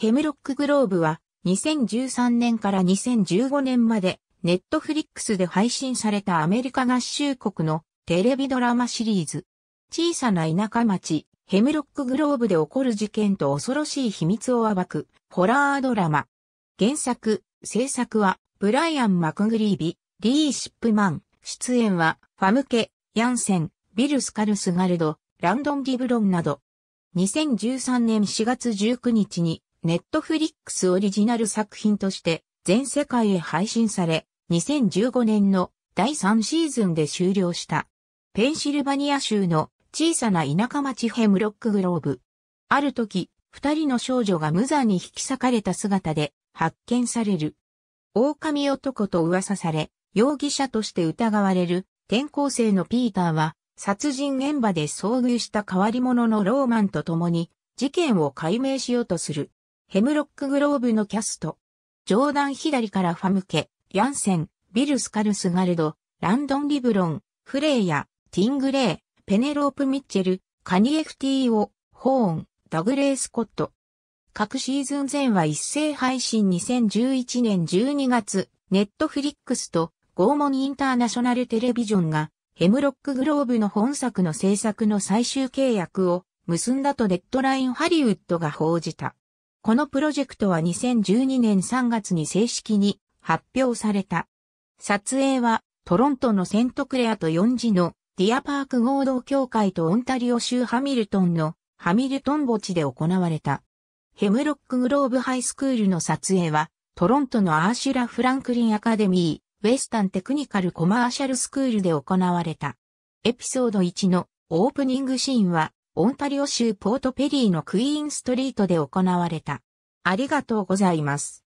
ヘムロックグローブは2013年から2015年までネットフリックスで配信されたアメリカ合衆国のテレビドラマシリーズ。小さな田舎町、ヘムロックグローブで起こる事件と恐ろしい秘密を暴くホラードラマ。原作、制作はブライアン・マクグリービ、リー・シップマン。出演はファムケ、ヤンセン、ビル・スカルスガルド、ランドン・ギブロンなど。2013年4月19日にネットフリックスオリジナル作品として全世界へ配信され、2015年の第3シーズンで終了した。ペンシルバニア州の小さな田舎町ヘムロックグローブ。ある時、二人の少女が無残に引き裂かれた姿で発見される。狼男と噂され、容疑者として疑われる転校生のピーターは、殺人現場で遭遇した変わり者のローマンと共に、事件を解明しようとする。ヘムロックグローブのキャスト。上段左からファムケ、ヤンセン、ビルスカルスガルド、ランドン・リブロン、フレイヤ、ティングレイ、ペネロープ・ミッチェル、カニエフティーオ、ホーン、ダグレイ・スコット。各シーズン前は一斉配信2011年12月、ネットフリックスとゴーモンインターナショナルテレビジョンがヘムロックグローブの本作の制作の最終契約を結んだとデッドラインハリウッドが報じた。このプロジェクトは2012年3月に正式に発表された。撮影はトロントのセントクレアと4時のディアパーク合同協会とオンタリオ州ハミルトンのハミルトン墓地で行われた。ヘムロックグローブハイスクールの撮影はトロントのアーシュラ・フランクリンアカデミー、ウェスタンテクニカルコマーシャルスクールで行われた。エピソード1のオープニングシーンはオンタリオ州ポートペリーのクイーンストリートで行われた。ありがとうございます。